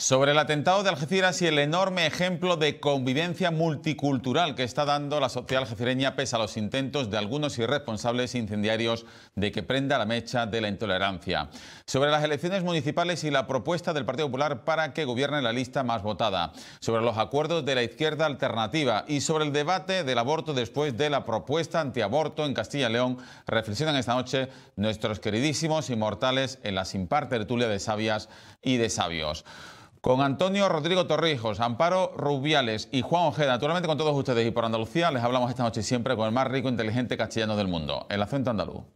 sobre el atentado de Algeciras y el enorme ejemplo de convivencia multicultural que está dando la sociedad algecireña pese a los intentos de algunos irresponsables incendiarios de que prenda la mecha de la intolerancia. Sobre las elecciones municipales y la propuesta del Partido Popular para que gobierne la lista más votada. Sobre los acuerdos de la izquierda alternativa y sobre el debate del aborto después de la propuesta antiaborto en Castilla y León. Reflexionan esta noche nuestros queridísimos inmortales en la sin par tertulia de sabias y de sabios. Con Antonio Rodrigo Torrijos, Amparo Rubiales y Juan Ojeda, naturalmente con todos ustedes y por Andalucía, les hablamos esta noche siempre con el más rico e inteligente castellano del mundo, el acento andaluz.